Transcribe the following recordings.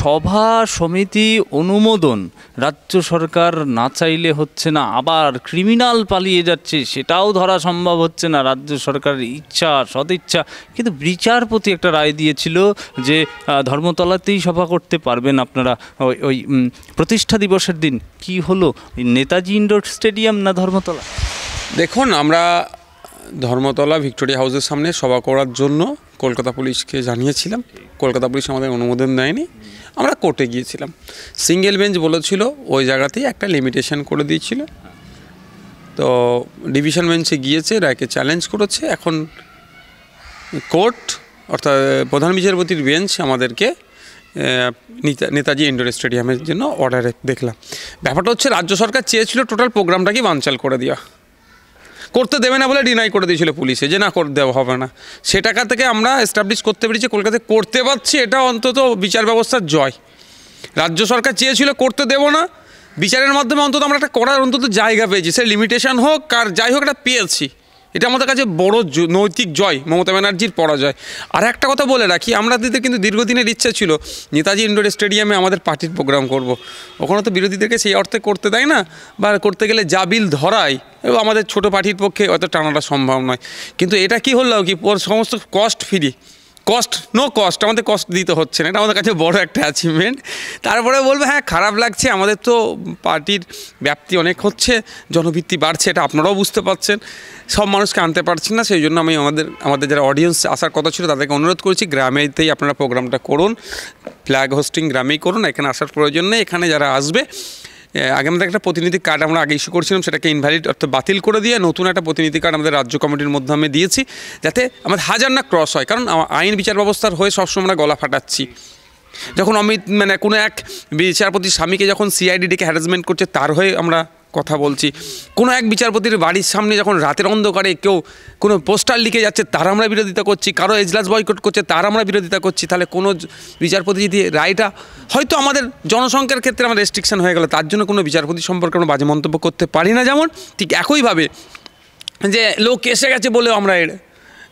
সভা সমিতি অনুমোদন রাজ্য সরকার না চাইলে হচ্ছে না আবার ক্রিমিনাল পালিয়ে যাচ্ছে সেটাও ধরা সম্ভব হচ্ছে না রাজ্য সরকারের ইচ্ছা সদিচ্ছা কিন্তু বিচারপতি একটা রায় দিয়েছিল যে ধর্মতলাতেই সভা করতে পারবেন আপনারা ওই ওই প্রতিষ্ঠা দিবসের দিন কি হলো নেতাজি ইন্ডোর স্টেডিয়াম না ধর্মতলা দেখুন আমরা ধর্মতলা ভিক্টোরিয়া হাউসের সামনে সভা করার জন্য কলকাতা পুলিশকে জানিয়েছিলাম কলকাতা পুলিশ আমাদের অনুমোদন দেয়নি আমরা কোর্টে গিয়েছিলাম সিঙ্গেল বেঞ্চ বলেছিল ওই জায়গাতেই একটা লিমিটেশন করে দিয়েছিল তো ডিভিশন বেঞ্চে গিয়েছে রায়কে চ্যালেঞ্জ করেছে এখন কোর্ট অর্থাৎ প্রধান বিচারপতির বেঞ্চ আমাদেরকে নেতাজি ইন্ডোর স্টেডিয়ামের জন্য অর্ডারে দেখলাম ব্যাপারটা হচ্ছে রাজ্য সরকার চেয়েছিল টোটাল প্রোগ্রামটাকে বানচাল করে দেওয়া করতে দেবে না বলে ডিনাই করে দিয়েছিল পুলিশে যে না করে দেওয়া হবে না সে টাকা থেকে আমরা এস্টাবলিশ করতে পেরেছি কলকাতায় করতে পারছি এটা অন্তত বিচার ব্যবস্থার জয় রাজ্য সরকার চেয়েছিল করতে দেব না বিচারের মাধ্যমে অন্তত আমরা একটা করার অন্তত জায়গা পেয়েছি সে লিমিটেশন হোক আর যাই হোক একটা পেয়েছি এটা আমাদের কাছে বড় নৈতিক জয় মমতা ব্যানার্জির পরাজয় আর একটা কথা বলে রাখি আমাদের কিন্তু দীর্ঘদিনের ইচ্ছা ছিল নেতাজি ইন্ডোর স্টেডিয়ামে আমাদের পার্টির প্রোগ্রাম করব। ওখানে তো বিরোধীদেরকে সেই অর্থে করতে দেয় না বা করতে গেলে যা বিল ধরায় এবং আমাদের ছোট পার্টির পক্ষে অত টানাটা সম্ভব নয় কিন্তু এটা কি হলো কি সমস্ত cost free cost no cost আমাদের কষ্ট দিতে হচ্ছে না এটা আমাদের কাছে বড় একটা অ্যাচিভমেন্ট তারপরে বলবে হ্যাঁ খারাপ লাগছে আমাদের তো পার্টির ব্যাপ্তি অনেক হচ্ছে জনভিত্তি বাড়ছে এটা আপনারাও বুঝতে পারছেন সব মানুষকে আনতে পারছেন না সেই জন্য আমি আমাদের আমাদের যারা অডিয়েন্স আসার কথা ছিল তাদেরকে অনুরোধ করছি গ্রামেতেই আপনারা প্রোগ্রামটা করুন ফ্ল্যাগ হোস্টিং গ্রামেই করুন এখানে আসার প্রয়োজন নেই এখানে যারা আসবে আগে আমাদের একটা প্রতিনিধি কার্ড আমরা আগে ইস্যু করছিলাম সেটাকে ইনভ্যালিড অর্থাৎ বাতিল করে দিয়ে নতুন একটা প্রতিনিধি কার্ড আমাদের রাজ্য কমিটির মধ্যে আমি দিয়েছি যাতে আমাদের হাজার না ক্রস হয় কারণ আইন বিচার ব্যবস্থার হয়ে সবসময় আমরা গলা ফাটাচ্ছি যখন অমিত মানে কোনো এক বিচারপতি স্বামীকে যখন সিআইডি ডেকে হ্যারাসমেন্ট করছে তার হয়ে আমরা কথা বলছি কোনো এক বিচারপতির বাড়ির সামনে যখন রাতের অন্ধকারে কেউ কোনো পোস্টার লিখে যাচ্ছে তার আমরা বিরোধিতা করছি কারো এজলাস বয়কট করছে তার আমরা বিরোধিতা করছি তাহলে কোনো বিচারপতি যদি রায়টা হয়তো আমাদের জনসংখ্যার ক্ষেত্রে আমার রেস্ট্রিকশন হয়ে গেল তার জন্য কোনো বিচারপতি সম্পর্কে আমরা বাজে মন্তব্য করতে পারি না যেমন ঠিক একইভাবে যে লোক এসে গেছে বলেও আমরা এর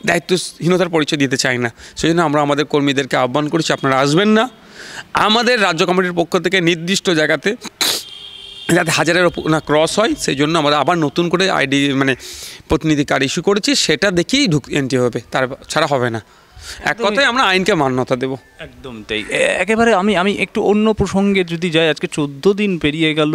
দায়িত্বহীনতার পরিচয় দিতে চাই না সেই জন্য আমরা আমাদের কর্মীদেরকে আহ্বান করছি আপনারা আসবেন না আমাদের রাজ্য কমিটির পক্ষ থেকে নির্দিষ্ট জায়গাতে যাতে হাজারের ওপর না ক্রস হয় সেই জন্য আমরা আবার নতুন করে আইডি মানে প্রতিনিধি কার্ড ইস্যু করেছি সেটা দেখেই ঢুক এন্ট্রি হবে তার ছাড়া হবে না এক কথায় আমরা আইনকে মান্যতা দেব একদম তাই একেবারে আমি আমি একটু অন্য প্রসঙ্গে যদি যাই আজকে চোদ্দ দিন পেরিয়ে গেল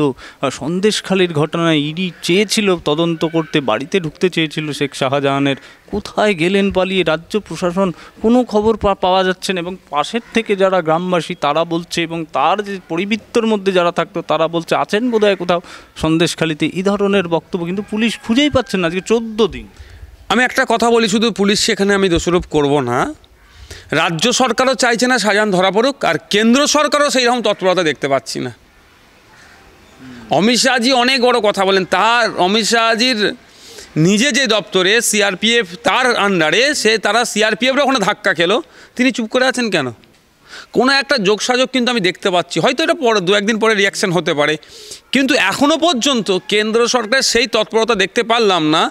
সন্দেশখালির ঘটনায় ইডি চেয়েছিল তদন্ত করতে বাড়িতে ঢুকতে চেয়েছিল শেখ শাহজাহানের কোথায় গেলেন পালিয়ে রাজ্য প্রশাসন কোনো খবর পাওয়া যাচ্ছে না এবং পাশের থেকে যারা গ্রামবাসী তারা বলছে এবং তার যে পরিবৃত্তর মধ্যে যারা থাকতো তারা বলছে আছেন বোধহয় কোথাও সন্দেশখালিতে এই ধরনের বক্তব্য কিন্তু পুলিশ খুঁজেই পাচ্ছেন না আজকে চোদ্দ দিন আমি একটা কথা বলি শুধু পুলিশ সেখানে আমি দোষারোপ করব না রাজ্য সরকারও চাইছে না সাজান ধরা পড়ুক আর কেন্দ্র সরকারও সেই রকম তৎপরতা দেখতে পাচ্ছি না অমিত শাহজি অনেক বড় কথা বলেন তার অমিত শাহজির নিজে যে দপ্তরে সিআরপিএফ তার আন্ডারে সে তারা সিআরপিএফরা ওখানে ধাক্কা খেলো তিনি চুপ করে আছেন কেন কোনো একটা যোগসাযোগ কিন্তু আমি দেখতে পাচ্ছি হয়তো এটা পরে দু একদিন পরে রিয়াকশান হতে পারে কিন্তু এখনও পর্যন্ত কেন্দ্র সরকার সেই তৎপরতা দেখতে পারলাম না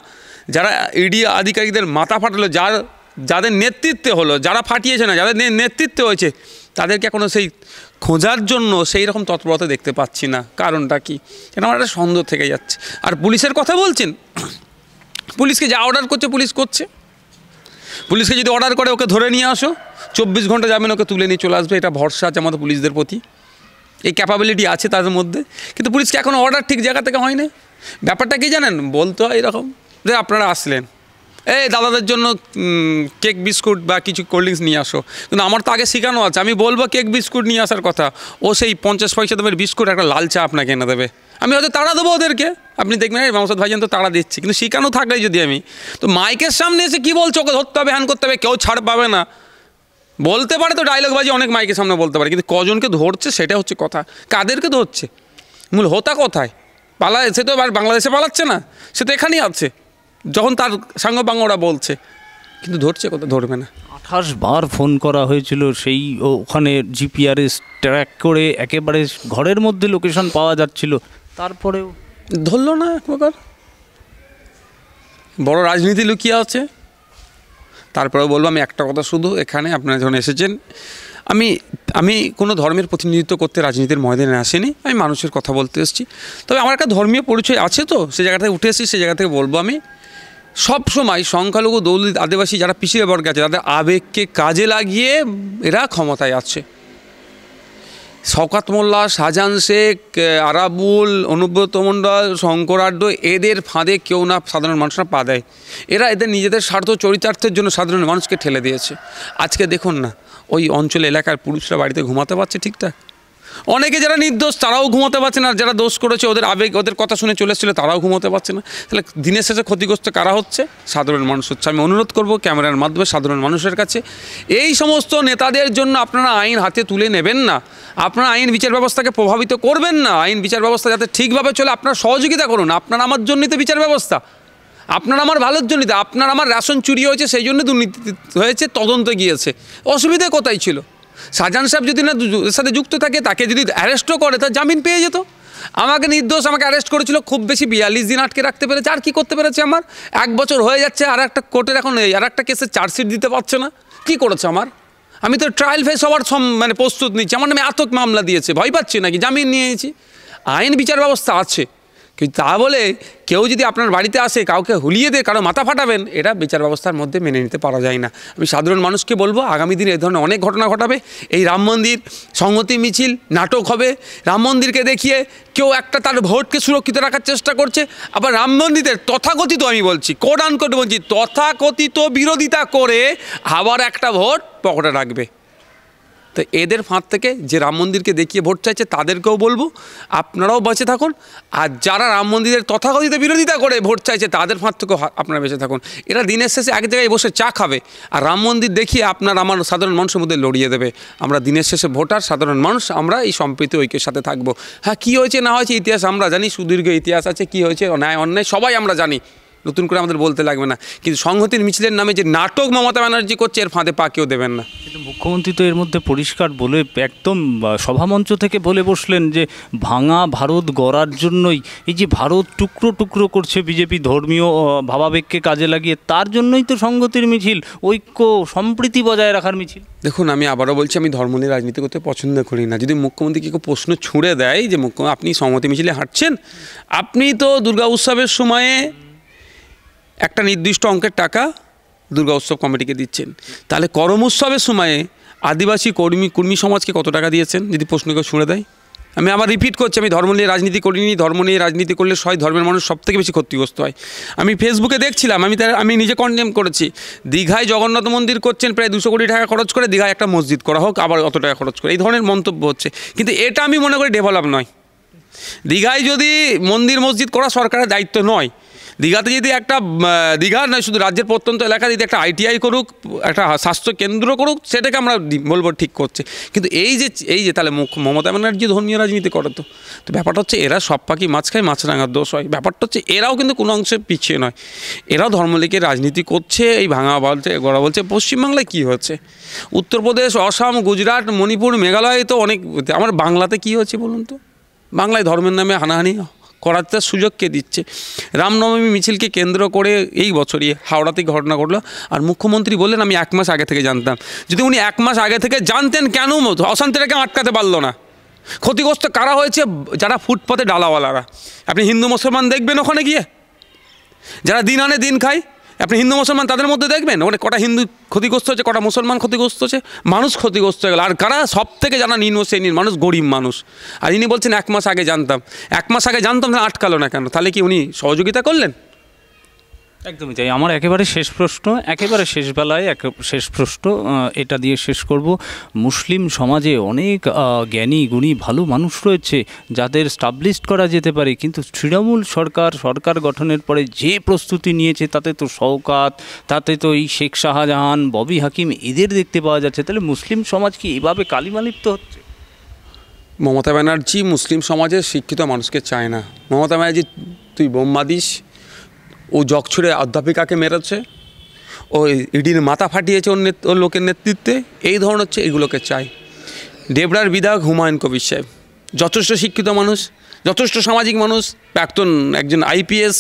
যারা ইডি e আধিকারিকদের মাথা ফাটলো যার যাদের নেতৃত্বে হলো যারা ফাটিয়েছে না যাদের নেতৃত্বে হয়েছে তাদেরকে এখনও সেই খোঁজার জন্য সেই রকম তৎপরতা দেখতে পাচ্ছি না কারণটা কি কেন আমার একটা সন্দেহ থেকে যাচ্ছে আর পুলিশের কথা বলছেন পুলিশকে যা অর্ডার করছে পুলিশ করছে পুলিশকে যদি অর্ডার করে ওকে ধরে নিয়ে আসো চব্বিশ ঘন্টা যাবেন ওকে তুলে নিয়ে চলে আসবে এটা ভরসা আছে আমাদের পুলিশদের প্রতি এই ক্যাপাবিলিটি আছে তাদের মধ্যে কিন্তু পুলিশকে এখনও অর্ডার ঠিক জায়গা থেকে হয় না ব্যাপারটা কি জানেন বলতো এরকম যে আপনারা আসলেন এই দাদাদের জন্য কেক বিস্কুট বা কিছু কোল্ড ড্রিঙ্কস নিয়ে আসো কিন্তু আমার তো আগে শেখানো আছে আমি বলবো কেক বিস্কুট নিয়ে আসার কথা ও সেই পঞ্চাশ পয়সা দামের বিস্কুট একটা লাল চা আপনাকে এনে দেবে আমি হয়তো তাড়া দেবো ওদেরকে আপনি দেখবেন এই মামসাদ ভাইজান তো তাড়া দিচ্ছি কিন্তু শেখানো থাকলে যদি আমি তো মাইকের সামনে এসে কী বলছো ওকে ধরতে হবে হ্যান করতে হবে কেউ ছাড় পাবে না বলতে পারে তো ডায়লগ বাজি অনেক মাইকের সামনে বলতে পারে কিন্তু কজনকে ধরছে সেটা হচ্ছে কথা কাদেরকে ধরছে মূল হোতা কোথায় পালা সে তো বাংলাদেশে পালাচ্ছে না সে তো এখানেই আছে যখন তার সাঙ্গ বাঙ্গরা বলছে কিন্তু ধরছে কোথাও ধরবে না আঠাশ বার ফোন করা হয়েছিল সেই ওখানে জিপিআরএস ট্র্যাক করে একেবারে ঘরের মধ্যে লোকেশন পাওয়া যাচ্ছিল তারপরেও ধরলো না এক প্রকার বড় রাজনীতি লুকিয়ে আছে তারপরেও বলবো আমি একটা কথা শুধু এখানে আপনারা যখন এসেছেন আমি আমি কোনো ধর্মের প্রতিনিধিত্ব করতে রাজনীতির ময়দানে আসিনি আমি মানুষের কথা বলতে এসেছি তবে আমার একটা ধর্মীয় পরিচয় আছে তো সে জায়গা থেকে উঠে এসেছি সে জায়গা থেকে বলবো আমি সবসময় সংখ্যালঘু দলিত আদিবাসী যারা পিছিয়ে বর্গে আছে তাদের আবেগকে কাজে লাগিয়ে এরা ক্ষমতায় আছে শকাত মোল্লা শাহজাহান শেখ আরাবুল অনুব্রত মণ্ডল শঙ্করাঢ্য এদের ফাঁদে কেউ না সাধারণ মানুষরা পা দেয় এরা এদের নিজেদের স্বার্থ চরিতার্থের জন্য সাধারণ মানুষকে ঠেলে দিয়েছে আজকে দেখুন না ওই অঞ্চল এলাকার পুরুষরা বাড়িতে ঘুমাতে পারছে ঠিকঠাক অনেকে যারা নির্দোষ তারাও ঘুমোতে পারছে না যারা দোষ করেছে ওদের আবেগ ওদের কথা শুনে চলে এসেছিলো তারাও ঘুমোতে পারছে না তাহলে দিনের শেষে ক্ষতিগ্রস্ত কারা হচ্ছে সাধারণ মানুষ হচ্ছে আমি অনুরোধ করব ক্যামেরার মাধ্যমে সাধারণ মানুষের কাছে এই সমস্ত নেতাদের জন্য আপনারা আইন হাতে তুলে নেবেন না আপনারা আইন বিচার ব্যবস্থাকে প্রভাবিত করবেন না আইন বিচার ব্যবস্থা যাতে ঠিকভাবে চলে আপনারা সহযোগিতা করুন আপনারা আমার জন্যই তো বিচার ব্যবস্থা আপনার আমার ভালোর জন্য আপনার আমার রেশন চুরি হয়েছে সেই জন্য দুর্নীতি হয়েছে তদন্ত গিয়েছে অসুবিধে কোথায় ছিল শাহজাহান সাহেব যদি না সাথে যুক্ত থাকে তাকে যদি অ্যারেস্টও করে তা জামিন পেয়ে যেত আমাকে নির্দোষ আমাকে অ্যারেস্ট করেছিল খুব বেশি বিয়াল্লিশ দিন আটকে রাখতে পেরেছে আর কি করতে পেরেছে আমার এক বছর হয়ে যাচ্ছে আর একটা কোর্টের এখন আর একটা কেসে চার্জশিট দিতে পারছে না কি করেছে আমার আমি তো ট্রায়াল ফেস হওয়ার সম মানে প্রস্তুত নিচ্ছি আমার নামে এত মামলা দিয়েছে ভয় পাচ্ছি নাকি জামিন নিয়েছি আইন বিচার ব্যবস্থা আছে কিন্তু তা বলে কেউ যদি আপনার বাড়িতে আসে কাউকে হুলিয়ে দেয় কারো মাথা ফাটাবেন এটা বিচার ব্যবস্থার মধ্যে মেনে নিতে পারা যায় না আমি সাধারণ মানুষকে বলবো আগামী দিনে এ ধরনের অনেক ঘটনা ঘটাবে এই রাম মন্দির সংহতি মিছিল নাটক হবে রাম মন্দিরকে দেখিয়ে কেউ একটা তার ভোটকে সুরক্ষিত রাখার চেষ্টা করছে আবার রাম মন্দিরের তথাকথিত আমি বলছি কোট আনকোড বলছি তথাকথিত বিরোধিতা করে আবার একটা ভোট পকেটে রাখবে তো এদের ফাঁদ থেকে যে রাম মন্দিরকে দেখিয়ে ভোট চাইছে তাদেরকেও বলবো আপনারাও বেঁচে থাকুন আর যারা রাম মন্দিরের তথাকথিত বিরোধিতা করে ভোট চাইছে তাদের ফাঁদ থেকেও আপনারা বেঁচে থাকুন এরা দিনের শেষে এক জায়গায় বসে চা খাবে আর রাম মন্দির দেখিয়ে আপনার আমার সাধারণ মানুষের মধ্যে লড়িয়ে দেবে আমরা দিনের শেষে ভোটার সাধারণ মানুষ আমরা এই সম্প্রীতি ঐক্যের সাথে থাকবো হ্যাঁ কী হয়েছে না হয়েছে ইতিহাস আমরা জানি সুদীর্ঘ ইতিহাস আছে কী হয়েছে ন্যায় অন্যায় সবাই আমরা জানি নতুন করে আমাদের বলতে লাগবে না কিন্তু সংহতির মিছিলের নামে যে নাটক মমতা ব্যানার্জি করছে এর ফাঁদে পা কেউ দেবেন না কিন্তু মুখ্যমন্ত্রী তো এর মধ্যে পরিষ্কার বলে একদম সভামঞ্চ থেকে বলে বসলেন যে ভাঙা ভারত গড়ার জন্যই এই যে ভারত টুকরো টুকরো করছে বিজেপি ধর্মীয় ভাবাবেগকে কাজে লাগিয়ে তার জন্যই তো সংগতির মিছিল ঐক্য সম্প্রীতি বজায় রাখার মিছিল দেখুন আমি আবারও বলছি আমি ধর্ম নিয়ে রাজনীতি করতে পছন্দ করি না যদি মুখ্যমন্ত্রী কেউ প্রশ্ন ছুঁড়ে দেয় যে মুখ্যমন্ত্রী আপনি সংহতি মিছিলে হাঁটছেন আপনি তো দুর্গা উৎসবের সময়ে একটা নির্দিষ্ট অঙ্কের টাকা দুর্গা উৎসব কমিটিকে দিচ্ছেন তাহলে করম উৎসবের সময়ে আদিবাসী কর্মী কর্মী সমাজকে কত টাকা দিয়েছেন যদি প্রশ্ন কেউ শুনে দেয় আমি আবার রিপিট করছি আমি ধর্ম নিয়ে রাজনীতি করিনি ধর্ম নিয়ে রাজনীতি করলে সবাই ধর্মের মানুষ সব থেকে বেশি ক্ষতিগ্রস্ত হয় আমি ফেসবুকে দেখছিলাম আমি তার আমি নিজে কন্ডেম করেছি দীঘায় জগন্নাথ মন্দির করছেন প্রায় দুশো কোটি টাকা খরচ করে দীঘায় একটা মসজিদ করা হোক আবার অত টাকা খরচ করে এই ধরনের মন্তব্য হচ্ছে কিন্তু এটা আমি মনে করি ডেভেলপ নয় দীঘায় যদি মন্দির মসজিদ করা সরকারের দায়িত্ব নয় দীঘাতে যদি একটা দীঘা নয় শুধু রাজ্যের প্রত্যন্ত এলাকা যদি একটা আইটিআই করুক একটা স্বাস্থ্য কেন্দ্র করুক সেটাকে আমরা বলবো ঠিক করছে কিন্তু এই যে এই যে তাহলে মুখ মমতা ব্যানার্জি ধর্মীয় রাজনীতি করে তো তো ব্যাপারটা হচ্ছে এরা সব পাখি মাছ খায় মাছ রাঙার দোষ হয় ব্যাপারটা হচ্ছে এরাও কিন্তু কোনো অংশে পিছিয়ে নয় এরাও ধর্মলীগের রাজনীতি করছে এই ভাঙা বলছে গড়া বলছে পশ্চিমবাংলায় কি হচ্ছে উত্তরপ্রদেশ অসম গুজরাট মণিপুর মেঘালয় তো অনেক আমার বাংলাতে কি হচ্ছে বলুন তো বাংলায় ধর্মের নামে হানাহানি করাতে সুযোগ কে দিচ্ছে রামনবমী মিছিলকে কেন্দ্র করে এই বছরই হাওড়াতে ঘটনা ঘটলো আর মুখ্যমন্ত্রী বললেন আমি এক মাস আগে থেকে জানতাম যদি উনি এক মাস আগে থেকে জানতেন কেন অশান্তিটাকে আটকাতে পারলো না ক্ষতিগ্রস্ত কারা হয়েছে যারা ফুটপাতে ডালাওয়ালারা আপনি হিন্দু মুসলমান দেখবেন ওখানে গিয়ে যারা দিন আনে দিন খায় আপনি হিন্দু মুসলমান তাদের মধ্যে দেখবেন ওখানে কটা হিন্দু ক্ষতিগ্রস্ত হচ্ছে কটা মুসলমান ক্ষতিগ্রস্ত হচ্ছে মানুষ ক্ষতিগ্রস্ত হয়ে গেল আর কারা সব থেকে জানা নিম্ন শ্রেণীর মানুষ গরিব মানুষ আর ইনি বলছেন এক মাস আগে জানতাম এক মাস আগে জানতাম আটকালো না কেন তাহলে কি উনি সহযোগিতা করলেন একদমই তাই আমার একেবারে শেষ প্রশ্ন একেবারে শেষবেলায় এক শেষ প্রশ্ন এটা দিয়ে শেষ করব মুসলিম সমাজে অনেক জ্ঞানী গুণী ভালো মানুষ রয়েছে যাদের স্টাবলিশ করা যেতে পারে কিন্তু তৃণমূল সরকার সরকার গঠনের পরে যে প্রস্তুতি নিয়েছে তাতে তো শওকাত তাতে তো এই শেখ শাহজাহান ববি হাকিম এদের দেখতে পাওয়া যাচ্ছে তাহলে মুসলিম সমাজ কি এভাবে কালিমালিপ্ত হচ্ছে মমতা ব্যানার্জি মুসলিম সমাজের শিক্ষিত মানুষকে চায় না মমতা ব্যানার্জি তুই বোম্বাদিস ও জগ ছুড়ে অধ্যাপিকাকে মেরেছে ও ইডির মাথা ফাটিয়েছে ওর ওর লোকের নেতৃত্বে এই ধরনের হচ্ছে এইগুলোকে চাই দেবরার বিধায়ক হুমায়ুন কবির সাহেব যথেষ্ট শিক্ষিত মানুষ যথেষ্ট সামাজিক মানুষ প্রাক্তন একজন আইপিএস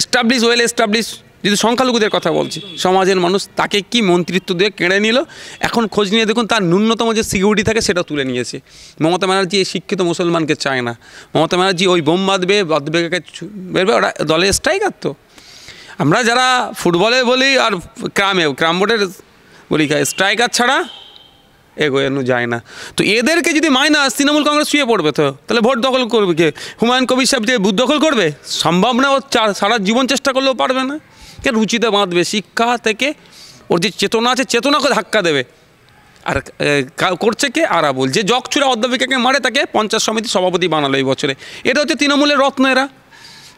এস্টাবলিশ ওয়েল এস্টাবলিশ যদি সংখ্যালঘুদের কথা বলছি সমাজের মানুষ তাকে কি মন্ত্রিত্ব দিয়ে কেড়ে নিল এখন খোঁজ নিয়ে দেখুন তার ন্যূনতম যে সিকিউরিটি থাকে সেটা তুলে নিয়েছে মমতা ব্যানার্জি এই শিক্ষিত মুসলমানকে চায় না মমতা ব্যানার্জি ওই বোম বাঁধবে বাঁধবে বেরবে ওরা দলে স্ট্রাইকার তো আমরা যারা ফুটবলে বলি আর ক্রামে ক্রাম বোর্ডের বলি স্ট্রাইকার ছাড়া এগোনো যায় না তো এদেরকে যদি মাইনাস তৃণমূল কংগ্রেস শুয়ে পড়বে তো তাহলে ভোট দখল করবে কে হুমায়ুন কবির সাহেব যে বুথ দখল করবে সম্ভব না ও সারা জীবন চেষ্টা করলেও পারবে না কে রুচিতে বাঁধবে শিক্ষা থেকে ওর যে চেতনা আছে চেতনাকে ধাক্কা দেবে আর করছে কে বল যে জগচুরা অধ্যাপিকাকে মারে তাকে পঞ্চায়েত সমিতি সভাপতি বানালো এই বছরে এটা হচ্ছে তৃণমূলের রত্ন এরা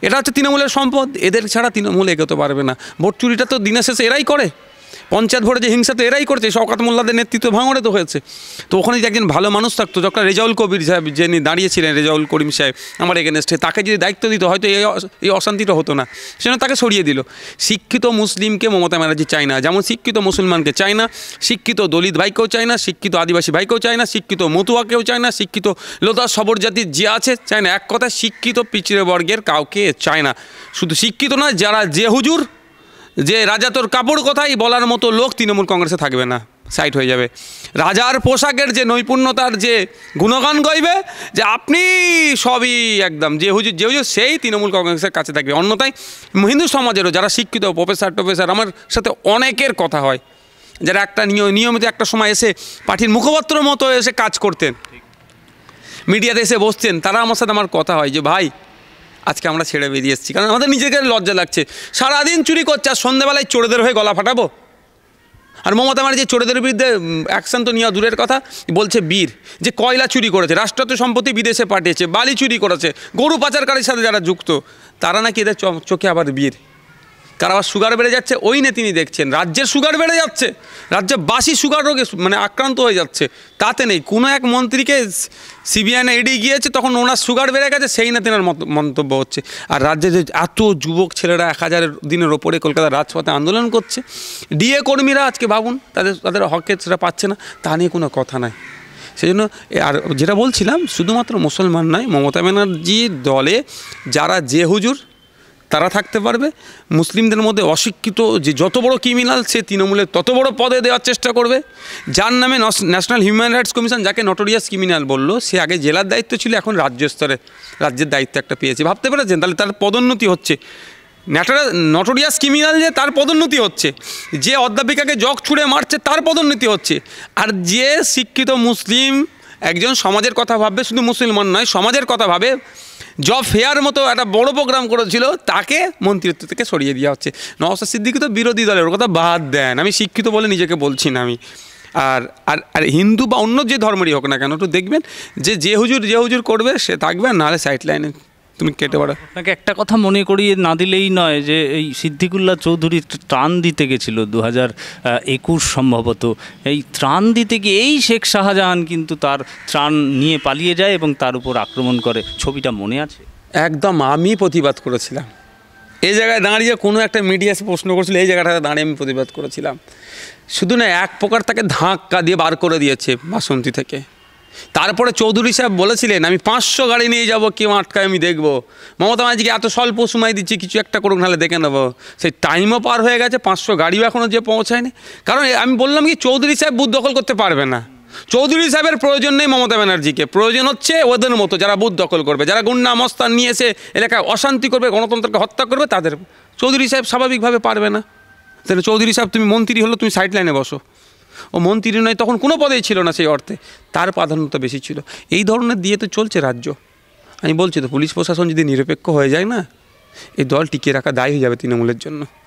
এটা হচ্ছে তৃণমূলের সম্পদ এদের ছাড়া তৃণমূল এগোতে পারবে না ভোট চুরিটা তো দিনের শেষে এরাই করে পঞ্চায়েত ভোটে যে হিংসা তো এরাই করছে শওকাত মোল্লাদের নেতৃত্ব ভাঙড়ে তো হয়েছে তো ওখানে যদি একজন ভালো মানুষ থাকতো যখন রেজাউল কবির সাহেব যিনি দাঁড়িয়েছিলেন রেজাউল করিম সাহেব আমার এগেনস্টে তাকে যদি দায়িত্ব দিত হয়তো এই এই অশান্তিটা হতো না সেজন্য তাকে সরিয়ে দিল শিক্ষিত মুসলিমকে মমতা ব্যানার্জি চায় না যেমন শিক্ষিত মুসলমানকে চায় না শিক্ষিত দলিত ভাইকেও চায় না শিক্ষিত আদিবাসী ভাইকেও চায় না শিক্ষিত মতুয়াকেও চায় না শিক্ষিত লোদা সবর জাতির যে আছে চায় না এক কথা শিক্ষিত পিছিয়ে বর্গের কাউকে চায় না শুধু শিক্ষিত না যারা যে হুজুর যে রাজা তোর কাপড় কথাই বলার মতো লোক তৃণমূল কংগ্রেসে থাকবে না সাইট হয়ে যাবে রাজার পোশাকের যে নৈপুণ্যতার যে গুণগান গাইবে যে আপনি সবই একদম যে হুজুর যে হুজুর সেই তৃণমূল কংগ্রেসের কাছে থাকবে অন্যতায় হিন্দু সমাজেরও যারা শিক্ষিত প্রফেসর টফেসর আমার সাথে অনেকের কথা হয় যারা একটা নিয়মিত একটা সময় এসে পার্টির মুখপাত্র মতো এসে কাজ করতেন মিডিয়াতে এসে বসতেন তারা আমার সাথে আমার কথা হয় যে ভাই আজকে আমরা ছেড়ে বেরিয়ে এসেছি কারণ আমাদের নিজেকে লজ্জা লাগছে সারাদিন চুরি করছে আর সন্ধ্যেবেলায় চোরেদের হয়ে গলা ফাটাবো আর মমতা যে চোরেদের বিরুদ্ধে অ্যাকশন তো নেওয়া দূরের কথা বলছে বীর যে কয়লা চুরি করেছে রাষ্ট্রায়ত্ত সম্পত্তি বিদেশে পাঠিয়েছে বালি চুরি করেছে গরু পাচারকারীর সাথে যারা যুক্ত তারা নাকি এদের চোখে আবার বীর কার আবার সুগার বেড়ে যাচ্ছে ওই নিয়ে তিনি দেখছেন রাজ্যের সুগার বেড়ে যাচ্ছে রাজ্যে বাসি সুগার রোগে মানে আক্রান্ত হয়ে যাচ্ছে তাতে নেই কোনো এক মন্ত্রীকে সিবিআই না এড়িয়ে গিয়েছে তখন ওনার সুগার বেড়ে গেছে সেই না তেনার মন্তব্য হচ্ছে আর রাজ্যে যে এত যুবক ছেলেরা এক হাজারের দিনের ওপরে কলকাতার রাজপথে আন্দোলন করছে ডিএ কর্মীরা আজকে ভাবুন তাদের তাদের হকের সেটা পাচ্ছে না তা নিয়ে কোনো কথা নাই সেই জন্য আর যেটা বলছিলাম শুধুমাত্র মুসলমান নয় মমতা ব্যানার্জির দলে যারা যে হুজুর তারা থাকতে পারবে মুসলিমদের মধ্যে অশিক্ষিত যে যত বড় ক্রিমিনাল সে তৃণমূলের তত বড় পদে দেওয়ার চেষ্টা করবে যার নামে ন্যাশনাল হিউম্যান রাইটস কমিশন যাকে নটোরিয়াস ক্রিমিনাল বলল সে আগে জেলার দায়িত্ব ছিল এখন রাজ্য স্তরে রাজ্যের দায়িত্ব একটা পেয়েছে ভাবতে পেরেছেন তাহলে তার পদোন্নতি হচ্ছে ন্যাটারা নটোরিয়াস ক্রিমিনাল যে তার পদোন্নতি হচ্ছে যে অধ্যাপিকাকে জগ ছুঁড়ে মারছে তার পদোন্নতি হচ্ছে আর যে শিক্ষিত মুসলিম একজন সমাজের কথা ভাববে শুধু মুসলমান নয় সমাজের কথা ভাবে জব ফেয়ার মতো একটা বড় প্রোগ্রাম করেছিল তাকে মন্ত্রিত্ব থেকে সরিয়ে দেওয়া হচ্ছে নওসাদ সিদ্দিকি তো বিরোধী দলের ওর কথা বাদ দেন আমি শিক্ষিত বলে নিজেকে বলছি না আমি আর আর আর হিন্দু বা অন্য যে ধর্মেরই হোক না কেন একটু দেখবেন যে যে হুজুর যে হুজুর করবে সে থাকবে নাহলে সাইড লাইনে তুমি কেটে পারো আপনাকে একটা কথা মনে করিয়ে না দিলেই নয় যে এই সিদ্দিকুল্লাহ চৌধুরী ত্রাণ দিতে গেছিল দু হাজার একুশ সম্ভবত এই ত্রাণ দিতে গিয়ে এই শেখ শাহজাহান কিন্তু তার ত্রাণ নিয়ে পালিয়ে যায় এবং তার উপর আক্রমণ করে ছবিটা মনে আছে একদম আমি প্রতিবাদ করেছিলাম এই জায়গায় দাঁড়িয়ে কোনো একটা মিডিয়া প্রশ্ন করছিল এই জায়গাটাতে দাঁড়িয়ে আমি প্রতিবাদ করেছিলাম শুধু না এক প্রকার তাকে ধাক্কা দিয়ে বার করে দিয়েছে বাসন্তী থেকে তারপরে চৌধুরী সাহেব বলেছিলেন আমি পাঁচশো গাড়ি নিয়ে যাব কেউ আটকায় আমি দেখব মমতা ব্যানার্জিকে এত স্বল্প সময় দিচ্ছি কিছু একটা করুক নাহলে দেখে নেবো সেই টাইমও পার হয়ে গেছে পাঁচশো গাড়িও এখনও যে পৌঁছায়নি কারণ আমি বললাম কি চৌধুরী সাহেব বুথ দখল করতে পারবে না চৌধুরী সাহেবের প্রয়োজন নেই মমতা ব্যানার্জিকে প্রয়োজন হচ্ছে ওদের মতো যারা বুথ দখল করবে যারা গুন্ডা মস্তান নিয়ে এসে এলাকায় অশান্তি করবে গণতন্ত্রকে হত্যা করবে তাদের চৌধুরী সাহেব স্বাভাবিকভাবে পারবে না তাহলে চৌধুরী সাহেব তুমি মন্ত্রী হলো তুমি সাইড লাইনে বসো ও মন্ত্রী নয় তখন কোনো পদেই ছিল না সেই অর্থে তার প্রাধান্যতা বেশি ছিল এই ধরনের দিয়ে তো চলছে রাজ্য আমি বলছি তো পুলিশ প্রশাসন যদি নিরপেক্ষ হয়ে যায় না এই দল টিকিয়ে রাখা দায়ী হয়ে যাবে তৃণমূলের জন্য